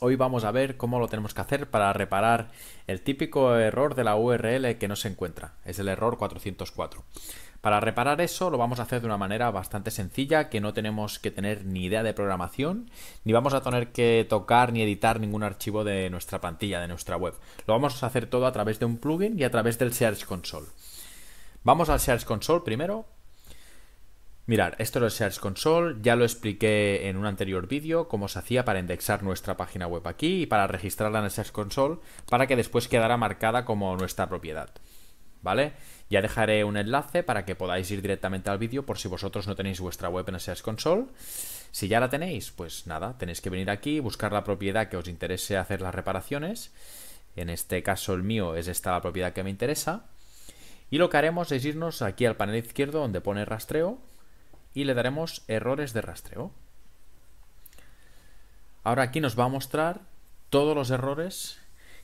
hoy vamos a ver cómo lo tenemos que hacer para reparar el típico error de la URL que no se encuentra, es el error 404. Para reparar eso lo vamos a hacer de una manera bastante sencilla, que no tenemos que tener ni idea de programación, ni vamos a tener que tocar ni editar ningún archivo de nuestra plantilla, de nuestra web. Lo vamos a hacer todo a través de un plugin y a través del Search Console. Vamos al Search Console primero Mirar, esto es el Search Console, ya lo expliqué en un anterior vídeo cómo se hacía para indexar nuestra página web aquí y para registrarla en el Search Console para que después quedara marcada como nuestra propiedad. ¿Vale? Ya dejaré un enlace para que podáis ir directamente al vídeo por si vosotros no tenéis vuestra web en el Search Console. Si ya la tenéis, pues nada, tenéis que venir aquí, buscar la propiedad que os interese hacer las reparaciones. En este caso el mío es esta la propiedad que me interesa. Y lo que haremos es irnos aquí al panel izquierdo donde pone rastreo y le daremos errores de rastreo. Ahora aquí nos va a mostrar todos los errores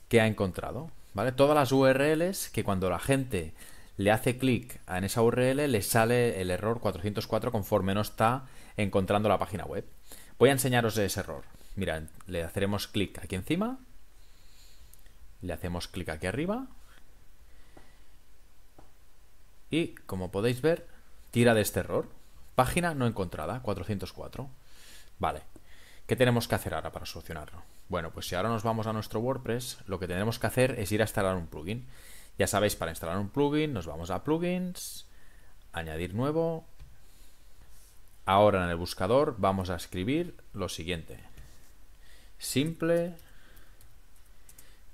que ha encontrado, ¿vale? Todas las URLs que cuando la gente le hace clic en esa URL le sale el error 404 conforme no está encontrando la página web. Voy a enseñaros ese error. Mira, le hacemos clic aquí encima, le hacemos clic aquí arriba y como podéis ver tira de este error. Página no encontrada, 404. Vale. ¿Qué tenemos que hacer ahora para solucionarlo? Bueno, pues si ahora nos vamos a nuestro WordPress, lo que tenemos que hacer es ir a instalar un plugin. Ya sabéis, para instalar un plugin nos vamos a plugins, añadir nuevo. Ahora en el buscador vamos a escribir lo siguiente. Simple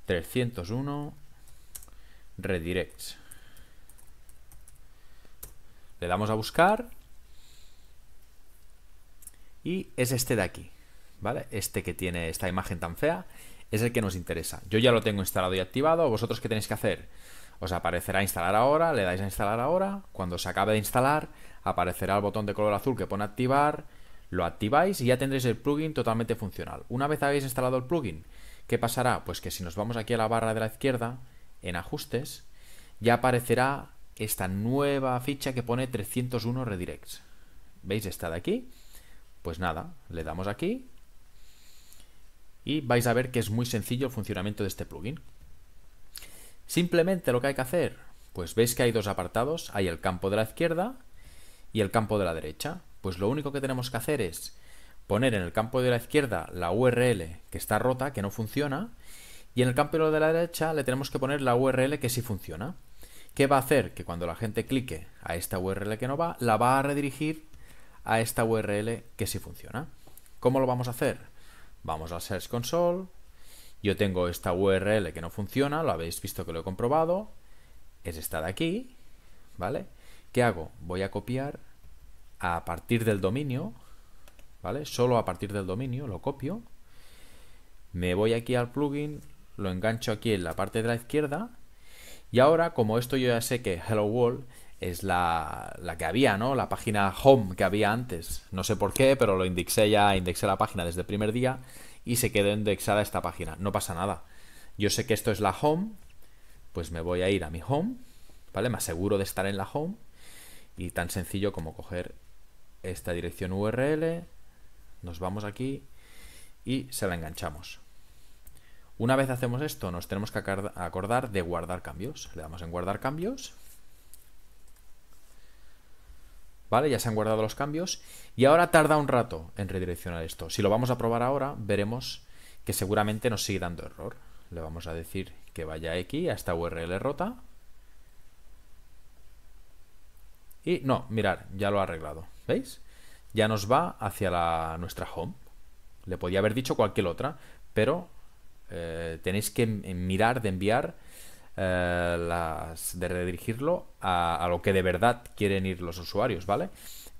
301 redirects. Le damos a buscar y es este de aquí, ¿vale? Este que tiene esta imagen tan fea es el que nos interesa. Yo ya lo tengo instalado y activado. ¿Vosotros qué tenéis que hacer? Os aparecerá instalar ahora, le dais a instalar ahora. Cuando se acabe de instalar, aparecerá el botón de color azul que pone activar. Lo activáis y ya tendréis el plugin totalmente funcional. Una vez habéis instalado el plugin, ¿qué pasará? Pues que si nos vamos aquí a la barra de la izquierda, en ajustes, ya aparecerá esta nueva ficha que pone 301 redirects. ¿Veis esta de aquí? Pues nada, le damos aquí y vais a ver que es muy sencillo el funcionamiento de este plugin. Simplemente lo que hay que hacer, pues veis que hay dos apartados, hay el campo de la izquierda y el campo de la derecha. Pues lo único que tenemos que hacer es poner en el campo de la izquierda la URL que está rota, que no funciona, y en el campo de la derecha le tenemos que poner la URL que sí funciona. ¿Qué va a hacer? Que cuando la gente clique a esta URL que no va, la va a redirigir a esta URL que sí funciona. ¿Cómo lo vamos a hacer? Vamos a Search Console. Yo tengo esta URL que no funciona, lo habéis visto que lo he comprobado. Es esta de aquí, ¿vale? ¿Qué hago? Voy a copiar a partir del dominio, ¿vale? Solo a partir del dominio lo copio. Me voy aquí al plugin, lo engancho aquí en la parte de la izquierda. Y ahora, como esto yo ya sé que Hello World es la, que había, ¿no? La página home que había antes. No sé por qué, pero lo indexé ya, indexé la página desde el primer día y se quedó indexada esta página. No pasa nada. Yo sé que esto es la home, pues me voy a ir a mi home, ¿vale? Me aseguro de estar en la home y tan sencillo como coger esta dirección URL, nos vamos aquí y se la enganchamos. Una vez hacemos esto, nos tenemos que acordar de guardar cambios. Le damos en guardar cambios Ya se han guardado los cambios y ahora tarda un rato en redireccionar esto. Si lo vamos a probar ahora, veremos que seguramente nos sigue dando error. Le vamos a decir que vaya aquí a esta URL rota. Y no, mirar, ya lo ha arreglado, ¿veis? Ya nos va hacia la, nuestra home. Le podía haber dicho cualquier otra, pero eh, tenéis que mirar de enviar eh, las de redirigirlo a, lo que de verdad quieren ir los usuarios, ¿vale?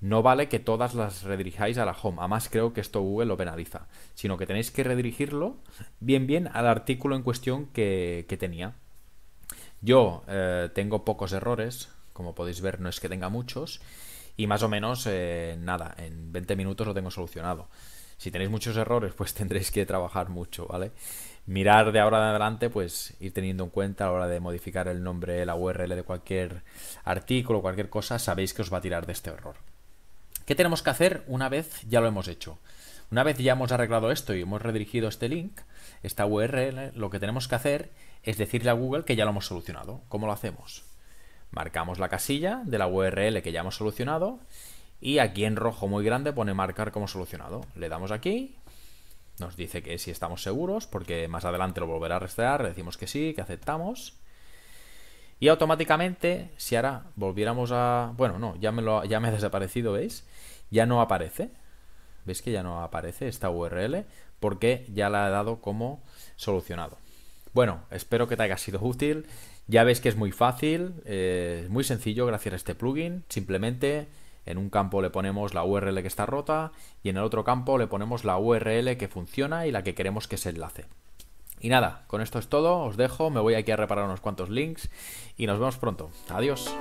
No vale que todas las redirijáis a la home. Además, creo que esto Google lo penaliza. Sino que tenéis que redirigirlo bien, bien al artículo en cuestión que, tenía. Yo eh, tengo pocos errores. Como podéis ver, no es que tenga muchos. Y más o menos, eh, nada, en 20 minutos lo tengo solucionado. Si tenéis muchos errores, pues tendréis que trabajar mucho, ¿vale? Mirar de ahora en adelante, pues ir teniendo en cuenta a la hora de modificar el nombre, la URL de cualquier artículo, cualquier cosa, sabéis que os va a tirar de este error. ¿Qué tenemos que hacer una vez ya lo hemos hecho? Una vez ya hemos arreglado esto y hemos redirigido este link, esta URL, lo que tenemos que hacer es decirle a Google que ya lo hemos solucionado. ¿Cómo lo hacemos? Marcamos la casilla de la URL que ya hemos solucionado y aquí en rojo muy grande pone marcar como solucionado. Le damos aquí. Nos dice que si estamos seguros, porque más adelante lo volverá a restar Le decimos que sí, que aceptamos. Y automáticamente, si ahora volviéramos a... Bueno, no, ya me, lo, ya me ha desaparecido, ¿veis? Ya no aparece. ¿Veis que ya no aparece esta URL? Porque ya la he dado como solucionado. Bueno, espero que te haya sido útil. Ya veis que es muy fácil, Es eh, muy sencillo gracias a este plugin. Simplemente en un campo le ponemos la URL que está rota y en el otro campo le ponemos la URL que funciona y la que queremos que se enlace. Y nada, con esto es todo, os dejo, me voy aquí a reparar unos cuantos links y nos vemos pronto. Adiós.